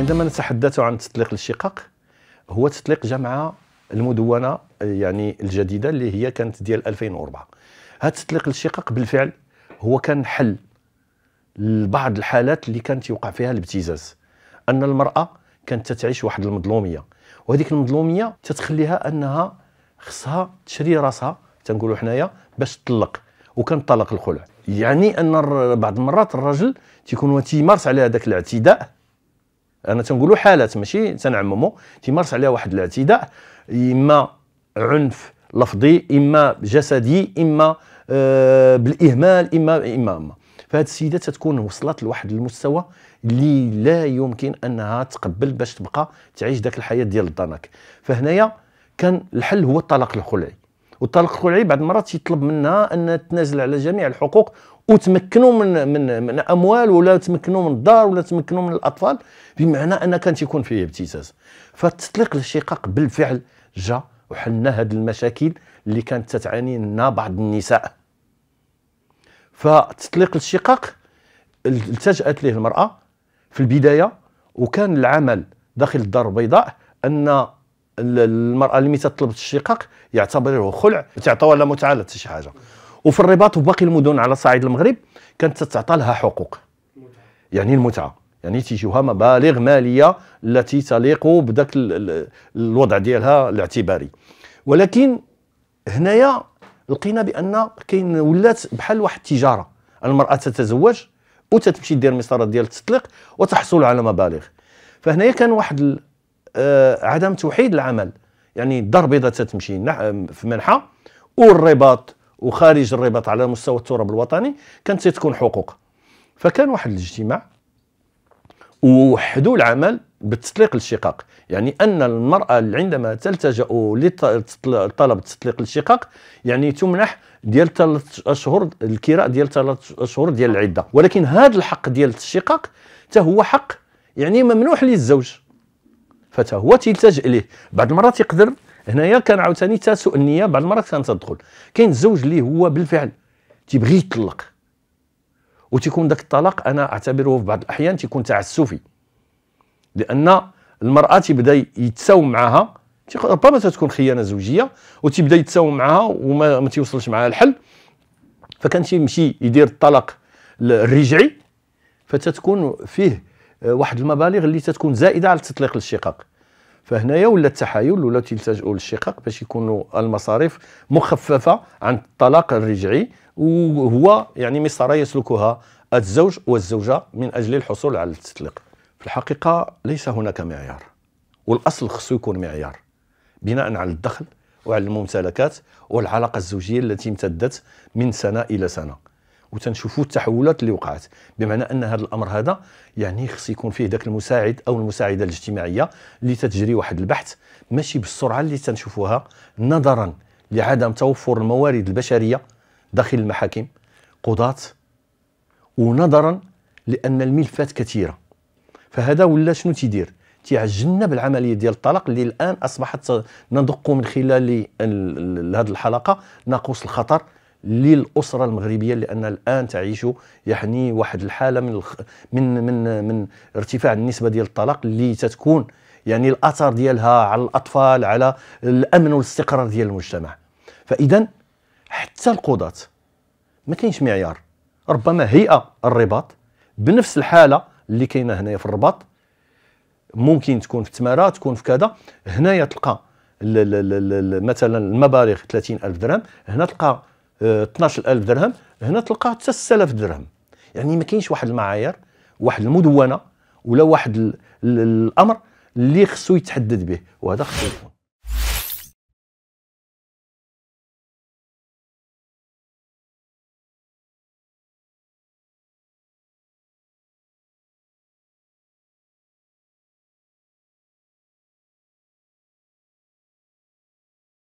عندما نتحدث عن تطليق الشقق هو تطليق جمع المدونه يعني الجديده اللي هي كانت ديال 2004 هذا تطليق الشقق بالفعل هو كان حل لبعض الحالات اللي كانت يوقع فيها الابتزاز ان المراه كانت تعيش واحد المظلوميه وهذيك المظلوميه تتخليها انها خصها تشري راسها تنقولوا حنايا باش تطلق وكان طلق الخلع يعني ان بعض المرات الرجل تيكون تيمارس على هذاك الاعتداء انا تنقولوا حالات ماشي تنعمموا تيمارس عليها واحد الاعتداء اما عنف لفظي اما جسدي اما آه بالاهمال اما اما اما فهاد السيده تتكون وصلت لواحد المستوى اللي لا يمكن انها تقبل باش تبقى تعيش ذاك الحياه ديال الضنك فهنايا كان الحل هو الطلاق الخلعي والطلق الخلعي بعض المرات يطلب منها ان تنازل على جميع الحقوق وتمكنوا من من من اموال ولا تمكنوا من الدار ولا تمكنوا من الاطفال بمعنى ان كان تيكون فيه ابتزاز فالتطليق الشقاق بالفعل جا وحلنا هذه المشاكل اللي كانت تتعاني لنا بعض النساء فتطليق الشقاق التجأت له المرأة في البداية وكان العمل داخل الدار البيضاء أن المراه اللي تطلب الشقاق يعتبره خلع تعطوها لا متعه لا شي حاجه وفي الرباط وباقي المدن على صعيد المغرب كانت تتعطى لها حقوق يعني المتعه يعني تيجيوها مبالغ ماليه التي تليق بداك الوضع ديالها الاعتباري ولكن هنايا لقينا بان كاين ولات بحال واحد التجاره المراه تتزوج وتتمشي دير مسارات ديال التطليق وتحصل على مبالغ فهنايا كان واحد آه، عدم توحيد العمل يعني الدار البيضاء تتمشي في منحى والرباط وخارج الرباط على مستوى التراب الوطني كانت تكون حقوق فكان واحد الاجتماع ووحدوا العمل بالتطليق الشقاق يعني ان المراه عندما تلتجا لطلب تطليق الشقاق يعني تمنح ديال ثلاث اشهر الكراء ديال ثلاث اشهر ديال العده ولكن هذا الحق ديال الشقاق حتى هو حق يعني ممنوح للزوج فتا هو تيلتجئ ليه بعض المرات يقدر هنايا كان عاوتاني تا سوء النيه بعض المرات كانت تدخل كاين الزوج اللي هو بالفعل تيبغي يطلق وتيكون ذاك الطلاق انا اعتبره في بعض الاحيان تيكون تعسفي لان المراه تيبدا يتساوم معها ربما تكون خيانه زوجيه وتيبدا يتساوم معها وما ما تيوصلش معها الحل فكان تيمشي يدير الطلاق الرجعي فتتكون فيه آه، واحد المبالغ اللي تتكون زائده على التطليق للشقاق فهنايا ولا التحايل ولا تلتجؤوا للشقاق باش يكونوا المصاريف مخففه عن الطلاق الرجعي وهو يعني مسار يسلكها الزوج والزوجه من اجل الحصول على التطليق في الحقيقه ليس هناك معيار والاصل خصو يكون معيار بناء على الدخل وعلى الممتلكات والعلاقه الزوجيه التي امتدت من سنه الى سنه وتنشوفوا التحولات اللي وقعت بمعنى ان هذا الامر هذا يعني خص يكون فيه ذاك المساعد او المساعده الاجتماعيه اللي تتجري واحد البحث ماشي بالسرعه اللي تنشوفوها نظرا لعدم توفر الموارد البشريه داخل المحاكم قضاة ونظرا لان الملفات كثيره فهذا ولا شنو تيدير تيعجلنا بالعمليه ديال الطلاق اللي الان اصبحت ندق من خلال هذه الحلقه ناقوس الخطر للاسره المغربيه لان الان تعيش يعني واحد الحاله من الخ... من من من ارتفاع النسبه ديال الطلاق اللي تتكون يعني الاثر ديالها على الاطفال على الامن والاستقرار ديال المجتمع فاذا حتى القضاة ما كاينش معيار ربما هيئه الرباط بنفس الحاله اللي كاينه هنايا في الرباط ممكن تكون في تمارا تكون في كذا هنايا تلقى مثلا المبالغ 30000 درهم هنا تلقى 12000 درهم هنا تلقى حتى 6000 درهم يعني ما كاينش واحد المعايير واحد المدونه ولا واحد الامر اللي خصو يتحدد به وهذا خصو